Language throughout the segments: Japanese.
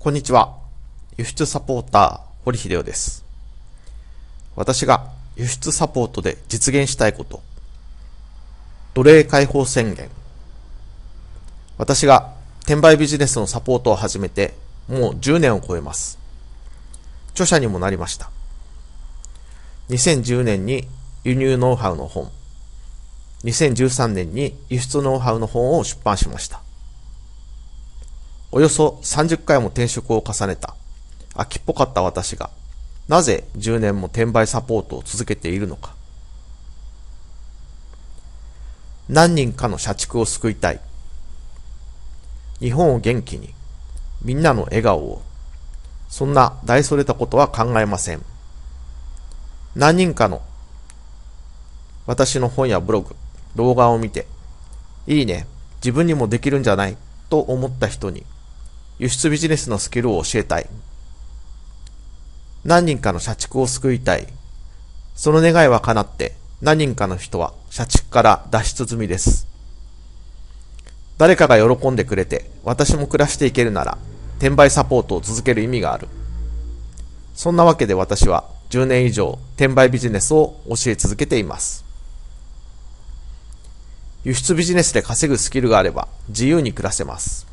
こんにちは。輸出サポーター、堀秀夫です。私が輸出サポートで実現したいこと。奴隷解放宣言。私が転売ビジネスのサポートを始めてもう10年を超えます。著者にもなりました。2010年に輸入ノウハウの本。2013年に輸出ノウハウの本を出版しました。およそ30回も転職を重ねた、秋っぽかった私が、なぜ10年も転売サポートを続けているのか。何人かの社畜を救いたい。日本を元気に、みんなの笑顔を、そんな大それたことは考えません。何人かの私の本やブログ、動画を見て、いいね、自分にもできるんじゃないと思った人に輸出ビジネスのスキルを教えたい。何人かの社畜を救いたい。その願いは叶って、何人かの人は社畜から脱出済みです。誰かが喜んでくれて、私も暮らしていけるなら、転売サポートを続ける意味がある。そんなわけで私は10年以上転売ビジネスを教え続けています。輸出ビジネスで稼ぐスキルがあれば自由に暮らせます。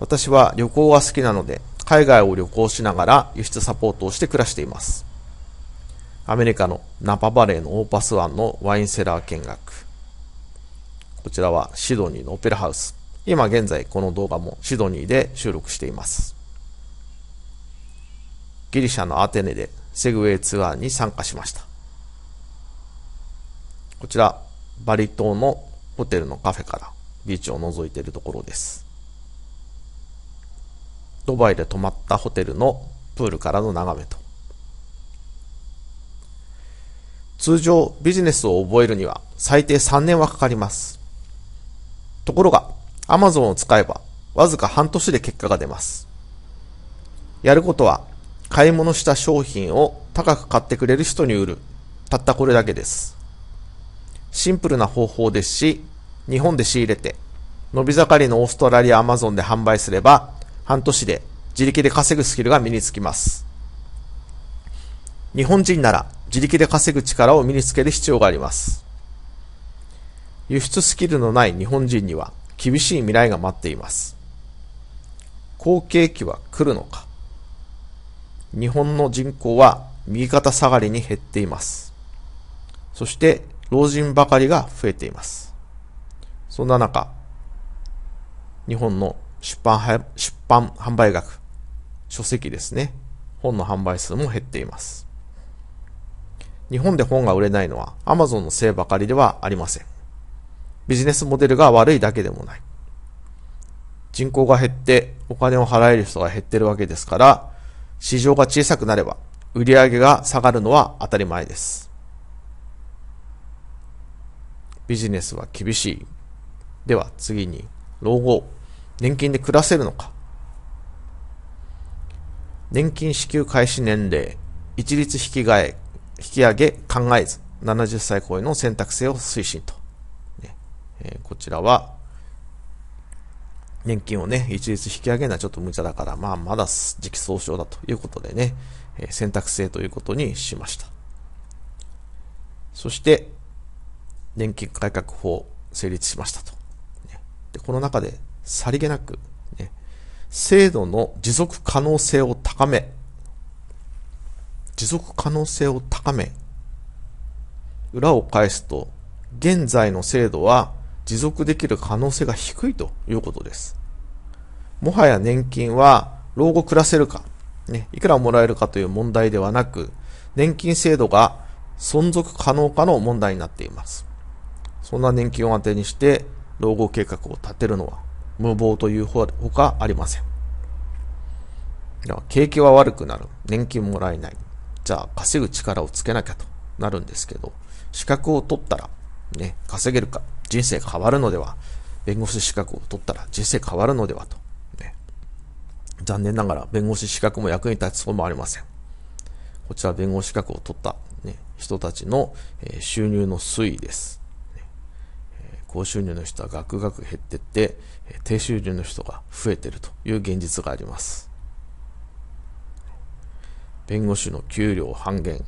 私は旅行が好きなので、海外を旅行しながら輸出サポートをして暮らしています。アメリカのナパバレーのオーパスワンのワインセラー見学。こちらはシドニーのオペラハウス。今現在この動画もシドニーで収録しています。ギリシャのアテネでセグウェイツアーに参加しました。こちら、バリ島のホテルのカフェからビーチを覗いているところです。ドバイで泊まったホテルのプールからの眺めと。通常ビジネスを覚えるには最低3年はかかります。ところが Amazon を使えばわずか半年で結果が出ます。やることは買い物した商品を高く買ってくれる人に売る。たったこれだけです。シンプルな方法ですし、日本で仕入れて、伸び盛りのオーストラリアアマゾンで販売すれば、半年で自力で稼ぐスキルが身につきます。日本人なら自力で稼ぐ力を身につける必要があります。輸出スキルのない日本人には厳しい未来が待っています。好景気は来るのか日本の人口は右肩下がりに減っています。そして老人ばかりが増えています。そんな中、日本の出版出版販売額、書籍ですね、本の販売数も減っています。日本で本が売れないのは Amazon のせいばかりではありません。ビジネスモデルが悪いだけでもない。人口が減ってお金を払える人が減ってるわけですから、市場が小さくなれば売り上げが下がるのは当たり前です。ビジネスは厳しい。では次に、老後。年金で暮らせるのか。年金支給開始年齢、一律引き換え、引き上げ考えず、70歳超えの選択制を推進と。ねえー、こちらは、年金をね、一律引き上げるのはちょっと無茶だから、まあ、まだ時期尚早だということでね、えー、選択制ということにしました。そして、年金改革法成立しましたと。で、この中でさりげなく、ね、制度の持続可能性を高め、持続可能性を高め、裏を返すと、現在の制度は持続できる可能性が低いということです。もはや年金は老後暮らせるか、ね、いくらもらえるかという問題ではなく、年金制度が存続可能かの問題になっています。そんな年金を当てにして老後計画を立てるのは無謀というほかありません。では、景気は悪くなる。年金もらえない。じゃあ、稼ぐ力をつけなきゃとなるんですけど、資格を取ったら、ね、稼げるか、人生変わるのでは、弁護士資格を取ったら人生変わるのではと、ね。残念ながら、弁護士資格も役に立つこともありません。こちら、弁護士資格を取った、ね、人たちの、え収入の推移です。高収入の人はガクガク減ってって、低収入の人が増えてるという現実があります。弁護士の給料半減、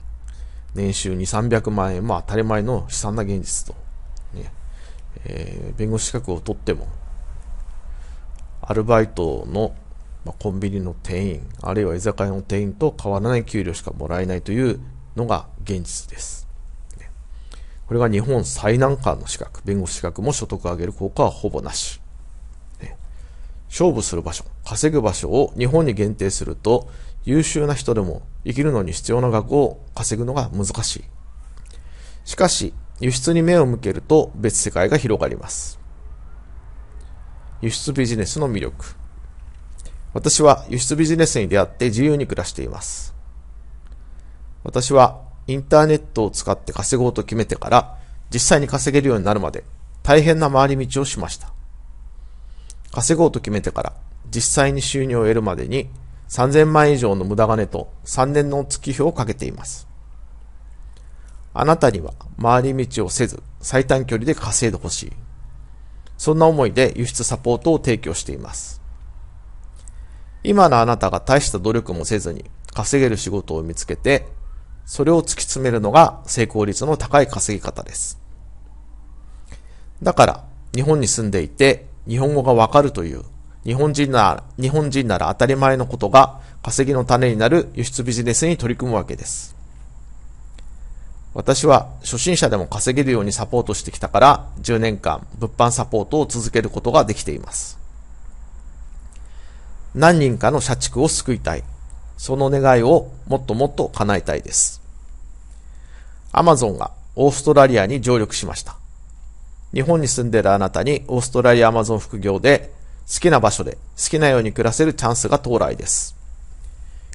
年収2、300万円も当たり前の悲惨な現実と、ねえー、弁護士資格を取っても、アルバイトの、まコンビニの店員、あるいは居酒屋の店員と変わらない給料しかもらえないというのが現実です。これが日本最難関の資格。弁護士資格も所得を上げる効果はほぼなし。ね、勝負する場所、稼ぐ場所を日本に限定すると、優秀な人でも生きるのに必要な額を稼ぐのが難しい。しかし、輸出に目を向けると別世界が広がります。輸出ビジネスの魅力。私は輸出ビジネスに出会って自由に暮らしています。私はインターネットを使って稼ごうと決めてから、実際に稼げるようになるまで、大変な回り道をしました。稼ごうと決めてから、実際に収入を得るまでに、3000万以上の無駄金と3年の月日をかけています。あなたには回り道をせず最短距離で稼いでほしい。そんな思いで輸出サポートを提供しています。今のあなたが大した努力もせずに稼げる仕事を見つけてそれを突き詰めるのが成功率の高い稼ぎ方です。だから、日本に住んでいて、日本語がわかるという、日本人なら、日本人なら当たり前のことが、稼ぎの種になる輸出ビジネスに取り組むわけです。私は初心者でも稼げるようにサポートしてきたから、10年間物販サポートを続けることができています。何人かの社畜を救いたい。その願いをもっともっと叶えたいです。アマゾンがオーストラリアに上陸しました。日本に住んでいるあなたにオーストラリアアマゾン副業で好きな場所で好きなように暮らせるチャンスが到来です。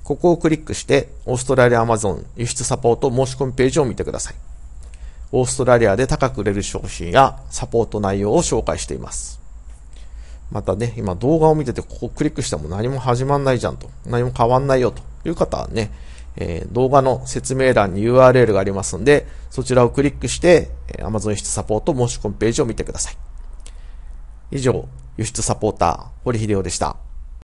ここをクリックしてオーストラリアアマゾン輸出サポート申し込みページを見てください。オーストラリアで高く売れる商品やサポート内容を紹介しています。またね、今動画を見ててここクリックしても何も始まんないじゃんと何も変わんないよという方はね、えー、動画の説明欄に URL がありますんで、そちらをクリックして、え Amazon 輸出サポート申し込みページを見てください。以上、輸出サポーター、堀秀夫でした。